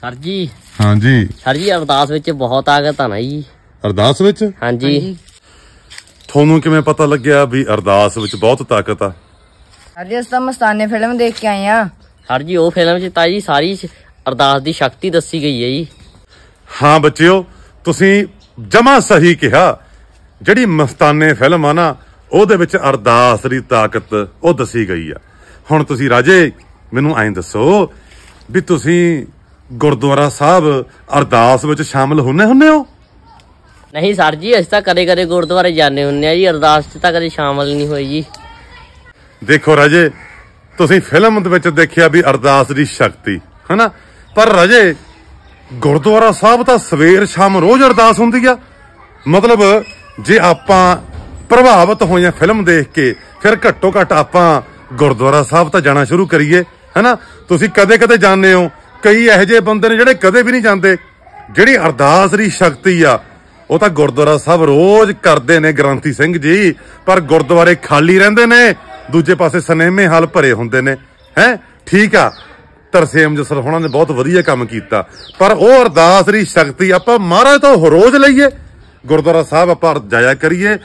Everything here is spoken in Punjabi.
ਸਰ ਜੀ ਹਾਂ ਜੀ ਸਰ ਜੀ ਅਰਦਾਸ ਵਿੱਚ ਬਹੁਤ ਆਗਤ ਆ ਨਾ ਜੀ ਅਰਦਾਸ ਵਿੱਚ ਹਾਂ ਜੀ ਤੁਹਾਨੂੰ ਕਿਵੇਂ ਪਤਾ ਲੱਗਿਆ ਵੀ ਅਰਦਾਸ ਵਿੱਚ ਬਹੁਤ ਤਾਕਤ ਆ ਸਰ ਜੀ ਅਸਾਂ ਮਸਤਾਨੇ ਫਿਲਮ ਦੇਖ ਕੇ ਆਏ ਆ ਸਰ ਜੀ ਉਹ ਫਿਲਮ 'ਚ ਤਾਂ ਜੀ ਸਾਰੀ ਅਰਦਾਸ ਦੀ ਸ਼ਕਤੀ ਦੱਸੀ ਗਈ ਹੈ ਜੀ ਹਾਂ ਬੱਚਿਓ ਤੁਸੀਂ ਜਮਾ ਸਹੀ ਕਿਹਾ ਜਿਹੜੀ ਮਸਤਾਨੇ ਫਿਲਮ ਆ ਨਾ ਉਹਦੇ ਵਿੱਚ ਅਰਦਾਸ ਦੀ ਤਾਕਤ ਉਹ ਦੱਸੀ ਗਈ ਆ ਹੁਣ ਤੁਸੀਂ ਰਾਜੇ ਮੈਨੂੰ ਐਂ ਦੱਸੋ ਵੀ ਤੁਸੀਂ ਗੁਰਦੁਆਰਾ ਸਾਹਿਬ ਅਰਦਾਸ ਵਿੱਚ ਸ਼ਾਮਲ ਹੁੰਨੇ ਹੁੰਨੇ ਹੋ ਨਹੀਂ ਸਰ ਜੀ ਅਸੀਂ ਤਾਂ ਕਦੇ-ਕਦੇ ਗੁਰਦੁਆਰੇ ਜਾਂਦੇ ਹੁੰਨੇ ਆ ਜੀ ਅਰਦਾਸ 'ਚ ਤਾਂ ਕਦੇ ਸ਼ਾਮਲ ਨਹੀਂ ਹੋਈ ਜੀ ਦੇਖੋ ਰਾਜੇ ਤੁਸੀਂ ਫਿਲਮ ਦੇ ਵਿੱਚ ਦੇਖਿਆ ਵੀ ਅਰਦਾਸ ਦੀ ਸ਼ਕਤੀ ਹੈਨਾ ਪਰ ਰਾਜੇ ਗੁਰਦੁਆਰਾ ਸਾਹਿਬ ਤਾਂ ਸਵੇਰ ਸ਼ਾਮ ਰੋਜ਼ ਅਰਦਾਸ ਹੁੰਦੀ ਆ ਮਤਲਬ ਜੇ ਆਪਾਂ ਪ੍ਰਭਾਵਿਤ ਹੋਈਆਂ ਫਿਲਮ ਦੇਖ ਕੇ ਫਿਰ ਘੱਟੋ ਘੱਟ ਆਪਾਂ ਗੁਰਦੁਆਰਾ ਸਾਹਿਬ ਤਾਂ ਜਾਣਾ ਸ਼ੁਰੂ ਕਰੀਏ ਹੈਨਾ ਤੁਸੀਂ ਕਦੇ ਕਦੇ ਜਾਂਦੇ ਹੋ ਕਈ ਇਹੋ ਜਿਹੇ ਬੰਦੇ ਨੇ ਜਿਹੜੇ ਕਦੇ ਵੀ ਨਹੀਂ ਜਾਂਦੇ ਜਿਹੜੀ ਅਰਦਾਸ ਦੀ ਸ਼ਕਤੀ ਆ ਉਹ ਤਾਂ ਗੁਰਦੁਆਰਾ ਸਾਹਿਬ ਰੋਜ਼ ਕਰਦੇ ਨੇ ਗ੍ਰੰਥੀ ਸਿੰਘ ਜੀ ਪਰ ਗੁਰਦੁਆਰੇ ਖਾਲੀ ਰਹਿੰਦੇ ਨੇ ਦੂਜੇ ਪਾਸੇ ਸਨੇਮੇ ਹਾਲ ਭਰੇ ਹੁੰਦੇ ਨੇ ਹੈ ਠੀਕ ਆ ਤਰਸੇਮ ਜਸਰ ਹੁਣਾਂ ਨੇ ਬਹੁਤ ਵਧੀਆ ਕੰਮ ਕੀਤਾ ਪਰ ਉਹ ਅਰਦਾਸ ਦੀ ਸ਼ਕਤੀ ਆਪਾਂ ਮਹਾਰਾਜ ਤੋਂ ਰੋਜ਼ ਲਈਏ ਗੁਰਦੁਆਰਾ ਸਾਹਿਬ ਆਪਾਂ ਜਾਇਆ ਕਰੀਏ